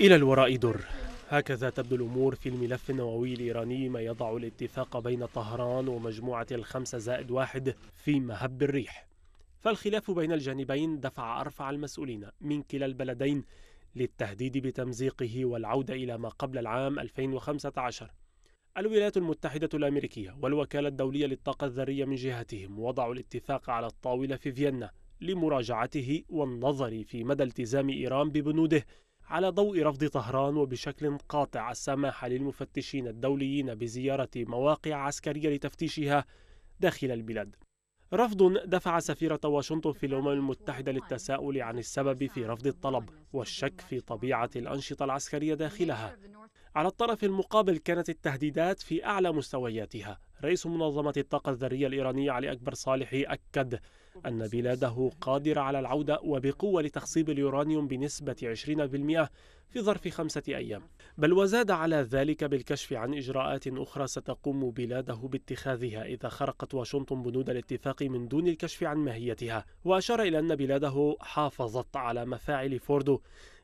إلى الوراء در هكذا تبدو الأمور في الملف النووي الإيراني ما يضع الاتفاق بين طهران ومجموعة الخمسة زائد واحد في مهب الريح فالخلاف بين الجانبين دفع أرفع المسؤولين من كلا البلدين للتهديد بتمزيقه والعودة إلى ما قبل العام 2015 الولايات المتحدة الأمريكية والوكالة الدولية للطاقة الذرية من جهتهم وضعوا الاتفاق على الطاولة في فيينا لمراجعته والنظر في مدى التزام إيران ببنوده على ضوء رفض طهران وبشكل قاطع السماح للمفتشين الدوليين بزيارة مواقع عسكرية لتفتيشها داخل البلاد رفض دفع سفيرة واشنطن في الأمم المتحدة للتساؤل عن السبب في رفض الطلب والشك في طبيعة الأنشطة العسكرية داخلها على الطرف المقابل كانت التهديدات في أعلى مستوياتها رئيس منظمة الطاقة الذرية الإيرانية علي أكبر صالحي أكد أن بلاده قادرة على العودة وبقوة لتخصيب اليورانيوم بنسبة 20% في ظرف خمسة أيام بل وزاد على ذلك بالكشف عن إجراءات أخرى ستقوم بلاده باتخاذها إذا خرقت واشنطن بنود الاتفاق من دون الكشف عن ماهيتها وأشار إلى أن بلاده حافظت على مفاعل فوردو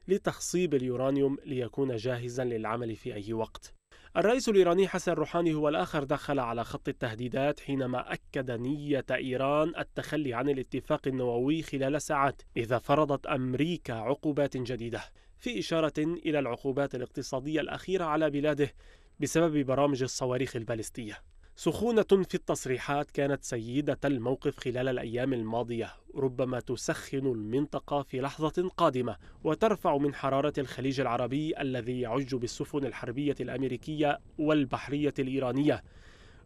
لتخصيب اليورانيوم ليكون جاهزا للعمل في أي وقت الرئيس الإيراني حسن روحاني هو الآخر دخل على خط التهديدات حينما أكد نية إيران التخلي عن الاتفاق النووي خلال ساعات إذا فرضت أمريكا عقوبات جديدة في إشارة إلى العقوبات الاقتصادية الأخيرة على بلاده بسبب برامج الصواريخ البالستية سخونة في التصريحات كانت سيدة الموقف خلال الأيام الماضية ربما تسخن المنطقة في لحظة قادمة وترفع من حرارة الخليج العربي الذي يعج بالسفن الحربية الأمريكية والبحرية الإيرانية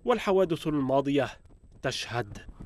والحوادث الماضية تشهد